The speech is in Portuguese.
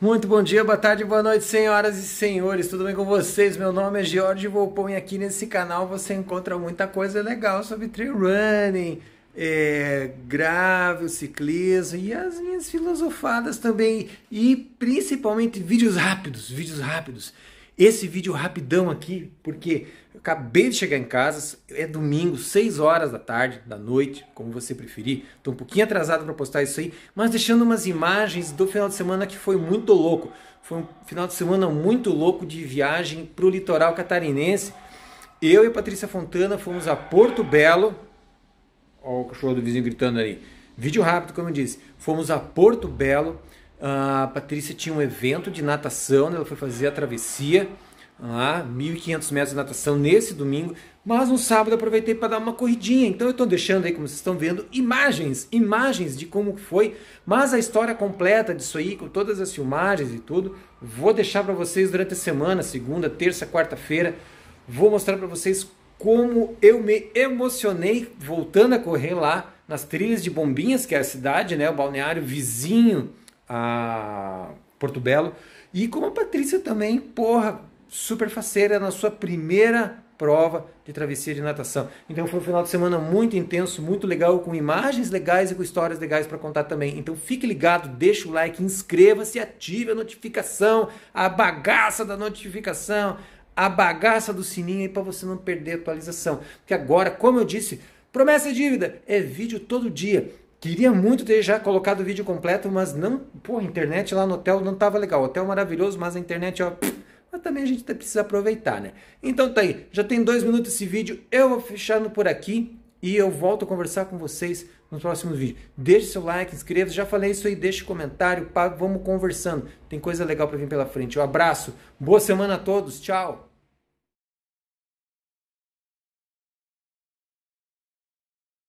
Muito bom dia, boa tarde, boa noite, senhoras e senhores. Tudo bem com vocês? Meu nome é George Volpon e aqui nesse canal você encontra muita coisa legal sobre trail running, é, grave, ciclismo e as minhas filosofadas também e principalmente vídeos rápidos, vídeos rápidos. Esse vídeo rapidão aqui, porque eu acabei de chegar em casa, é domingo, 6 horas da tarde, da noite, como você preferir. Estou um pouquinho atrasado para postar isso aí, mas deixando umas imagens do final de semana que foi muito louco. Foi um final de semana muito louco de viagem para o litoral catarinense. Eu e Patrícia Fontana fomos a Porto Belo. Olha o cachorro do vizinho gritando ali. Vídeo rápido, como eu disse. Fomos a Porto Belo a Patrícia tinha um evento de natação, né? ela foi fazer a travessia lá, 1.500 metros de natação nesse domingo, mas no sábado aproveitei para dar uma corridinha. Então eu estou deixando aí, como vocês estão vendo, imagens, imagens de como foi, mas a história completa disso aí, com todas as filmagens e tudo, vou deixar para vocês durante a semana, segunda, terça, quarta-feira. Vou mostrar para vocês como eu me emocionei voltando a correr lá nas trilhas de Bombinhas, que é a cidade, né, o balneário vizinho a Porto Belo. E como a Patrícia também, porra, super faceira na sua primeira prova de travessia de natação. Então foi um final de semana muito intenso, muito legal, com imagens legais e com histórias legais para contar também. Então fique ligado, deixa o like, inscreva-se, ative a notificação, a bagaça da notificação, a bagaça do sininho aí para você não perder a atualização. Porque agora, como eu disse, promessa é dívida, é vídeo todo dia. Queria muito ter já colocado o vídeo completo, mas não. Pô, a internet lá no hotel não tava legal. O hotel maravilhoso, mas a internet, ó. Pff, mas também a gente precisa aproveitar, né? Então tá aí, já tem dois minutos esse vídeo. Eu vou fechando por aqui e eu volto a conversar com vocês no próximo vídeo. Deixe seu like, inscreva-se, já falei isso aí, deixe comentário, vamos conversando. Tem coisa legal para vir pela frente. Um abraço, boa semana a todos, tchau!